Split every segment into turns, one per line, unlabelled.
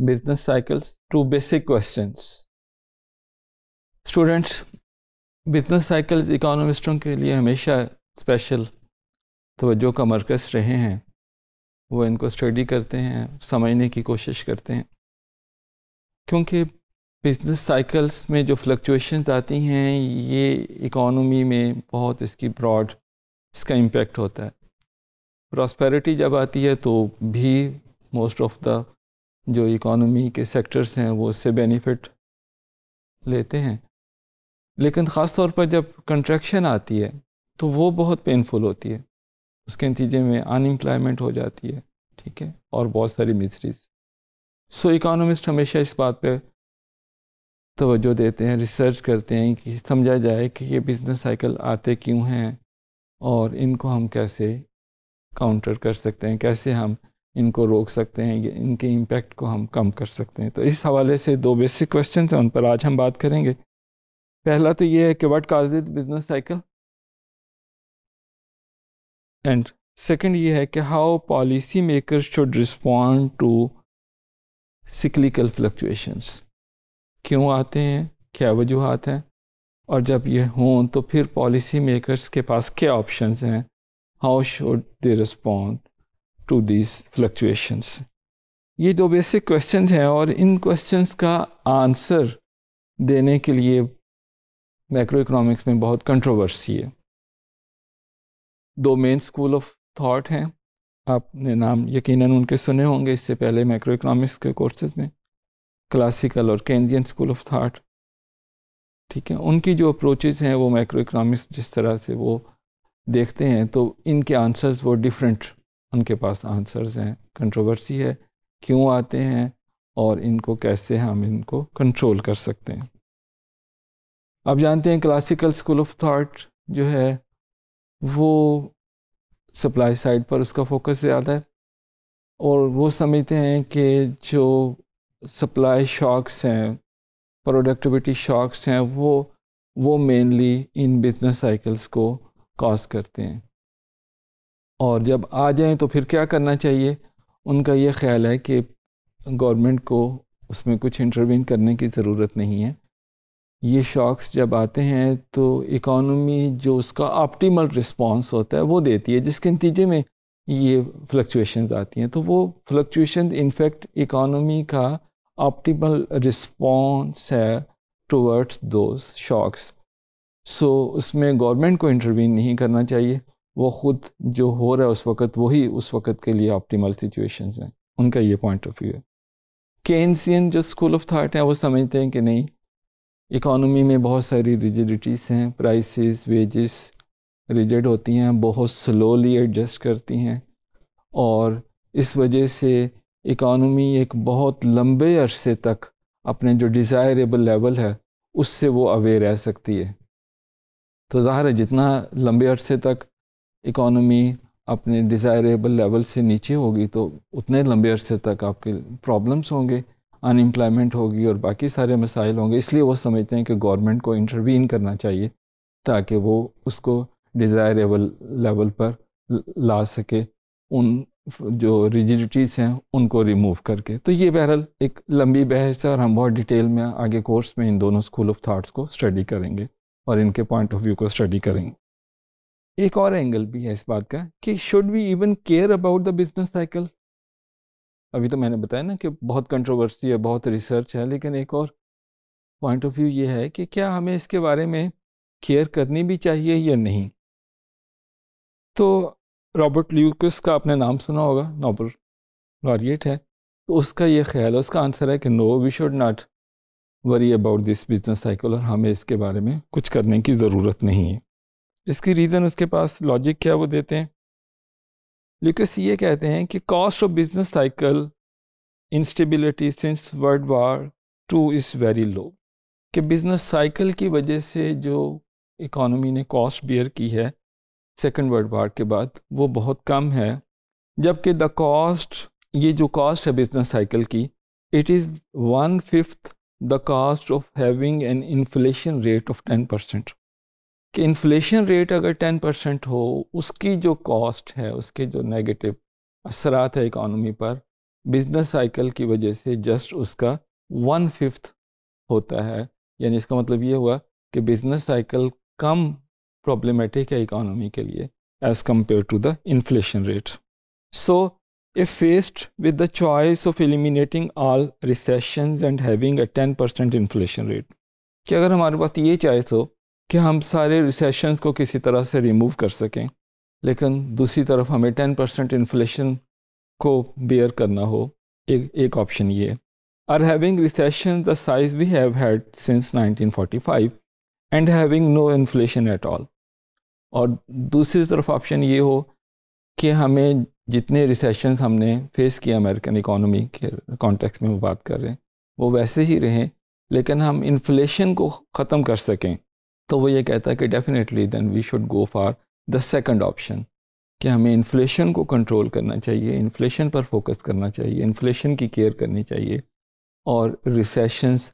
business cycles two basic questions. Students business cycles इकोनॉमिस्टों के लिए हमेशा स्पेशल तोज्जो का मरकज़ रहे हैं वो इनको स्टडी करते हैं समझने की कोशिश करते हैं क्योंकि बिजनेस साइकिल्स में जो फ्लक्चुएशंस आती हैं ये इकोनॉमी में बहुत इसकी ब्रॉड इसका इम्पेक्ट होता है प्रॉस्पेरिटी जब आती है तो भी मोस्ट ऑफ द जो इकोनॉमी के सेक्टर्स हैं वो उससे बेनिफिट लेते हैं लेकिन ख़ास तौर पर जब कंट्रैक्शन आती है तो वो बहुत पेनफुल होती है उसके नतीजे में अनएम्प्लॉयमेंट हो जाती है ठीक है और बहुत सारी मिस्ट्रीज सो इकोनॉमिस्ट हमेशा इस बात पे तवज्जो देते हैं रिसर्च करते हैं कि समझा जाए कि ये बिज़नेस साइकिल आते क्यों हैं और इनको हम कैसे काउंटर कर सकते हैं कैसे हम इनको रोक सकते हैं इनके इम्पैक्ट को हम कम कर सकते हैं तो इस हवाले से दो बेसिक क्वेश्चन हैं उन पर आज हम बात करेंगे पहला तो ये है कि what cause business cycle and second ये है कि how policy maker should respond to cyclical fluctuations क्यों आते हैं क्या वजूहत हैं और जब ये हों तो फिर पॉलिसी मेकर्स के पास क्या ऑप्शंस हैं how should they respond to these fluctuations ये दो बेसिक क्वेश्चन हैं और इन क्वेश्चंस का आंसर देने के लिए मैक्रो इकोनॉमिक्स में बहुत कंट्रोवर्सी है दो मेन स्कूल ऑफ थॉट हैं आपने नाम यकीनन उनके सुने होंगे इससे पहले मैक्रो इकोनॉमिक्स के कोर्सेज में क्लासिकल और केंद्रियन स्कूल ऑफ थाट ठीक है उनकी जो अप्रोचेज हैं वो मैक्रो इकोनॉमिक्स जिस तरह से वो देखते हैं तो इनके आंसर्स वो डिफरेंट उनके पास आंसर्स हैं कंट्रोवर्सी है क्यों आते हैं और इनको कैसे हम इनको कंट्रोल कर सकते हैं आप जानते हैं क्लासिकल स्कूल ऑफ थाट जो है वो सप्लाई साइड पर उसका फोकस ज़्यादा है और वो समझते हैं कि जो सप्लाई शॉक्स हैं प्रोडक्टिविटी शॉक्स हैं वो वो मेनली इन बिजनेस साइकिल्स को कॉज करते हैं और जब आ जाएं तो फिर क्या करना चाहिए उनका ये ख्याल है कि गवर्नमेंट को उसमें कुछ इंटरवीन करने की ज़रूरत नहीं है ये शॉक्स जब आते हैं तो इकोनॉमी जो उसका ऑप्टिमल रिस्पांस होता है वो देती है जिसके नतीजे में ये फ्लक्चुएशन आती हैं तो वो फ्लक्चुएशन इनफेक्ट इकोनॉमी का ऑप्टिमल रिस्पांस है टुवर्ड्स दोज शॉक्स सो उसमें गवर्नमेंट को इंटरवीन नहीं करना चाहिए वो ख़ुद जो हो रहा है उस वक़्त वही उस वक़्त के लिए ऑप्टिमल सिचुएशंस हैं उनका ये पॉइंट ऑफ व्यू है केन्सियन जो स्कूल ऑफ थाट है वो समझते हैं कि नहीं इकॉनमी में बहुत सारी रिजिडिटीज़ हैं प्राइसेस वेजेस रिजिड होती हैं बहुत स्लोली एडजस्ट करती हैं और इस वजह से इकॉनमी एक बहुत लंबे अरसे तक अपने जो डिज़ायरेबल लेवल है उससे वो अवे रह सकती है तो ज़ाहिर है जितना लंबे अरसे तक इकॉनमी अपने डिज़ायरेबल लेवल से नीचे होगी तो उतने लंबे अरसे तक आपके प्रॉब्लम्स होंगे अनएम्प्लॉयमेंट होगी और बाकी सारे मसाइल होंगे इसलिए वो समझते हैं कि गवर्नमेंट को इंटरवीन करना चाहिए ताकि वो उसको डिज़ायरेबल लेवल पर ला सके उन जो रिजिडिटीज़ हैं उनको रिमूव करके तो ये बहरहाल एक लंबी बहस है और हम बहुत डिटेल में आगे कोर्स में इन दोनों स्कूल ऑफ थाट्स को स्टडी करेंगे और इनके पॉइंट ऑफ व्यू को स्टडी करेंगे एक और एंगल भी है इस बात का कि should we even care about the business cycle अभी तो मैंने बताया ना कि बहुत कंट्रोवर्सी है बहुत रिसर्च है लेकिन एक और पॉइंट ऑफ व्यू ये है कि क्या हमें इसके बारे में केयर करनी भी चाहिए या नहीं तो रॉबर्ट ल्यूकस का आपने नाम सुना होगा नोबल लॉरिएट है तो उसका ये ख्याल है उसका आंसर है कि no we should not worry about this business cycle और हमें इसके बारे में कुछ करने की ज़रूरत नहीं है इसकी रीज़न उसके पास लॉजिक क्या वो देते हैं ल्यूकस ये कहते हैं कि cost of business cycle instability since world war two is very low कि बिज़नेस साइकिल की वजह से जो इकॉनमी ने कॉस्ट बियर की है सेकेंड वर्ल्ड वार के बाद वो बहुत कम है जबकि द कॉस्ट ये जो कॉस्ट है बिजनेस साइकिल की it is one fifth the cost of having an inflation rate of ten percent कि इन्फ्लेशन रेट अगर टेन परसेंट हो उसकी जो कॉस्ट है उसके जो नेगेटिव असरात है इकानमी पर बिजनेस साइकिल की वजह से जस्ट उसका वन फिफ्थ होता है यानी इसका मतलब ये हुआ कि बिजनेस साइकिल कम प्रॉब्लमेटिक है इकानमी के लिए as compared to the inflation rate so faced with the choice of eliminating all recession and having a ten percent inflation rate कि अगर हमारे पास ये चॉइस हो कि हम सारे रिसेशंस को किसी तरह से रिमूव कर सकें लेकिन दूसरी तरफ हमें टेन परसेंट इन्फ्लेशन को बेयर करना हो एक एक ऑप्शन ये are having recession the size we have had since 1945 and having no inflation at all और दूसरी तरफ ऑप्शन ये हो कि हमें जितने रिसेशन हमने फेस किए अमेरिकन इकोनॉमी के कॉन्टेक्स में वो बात कर रहे हैं वो वैसे ही रहें लेकिन हम इन्फ्लेशन को ख़त्म कर सकें तो वो ये कहता है कि definitely then we should go for the second option कि हमें इन्फ्लेशन को कंट्रोल करना चाहिए इन्फ्लेशन पर फोकस करना चाहिए इन्फ्लेशन की केयर करनी चाहिए और रिसेशंस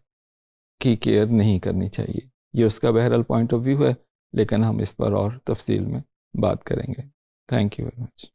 की केयर नहीं करनी चाहिए ये उसका बहरहाल पॉइंट ऑफ व्यू है लेकिन हम इस पर और तफसील में बात करेंगे थैंक यू वेरी मच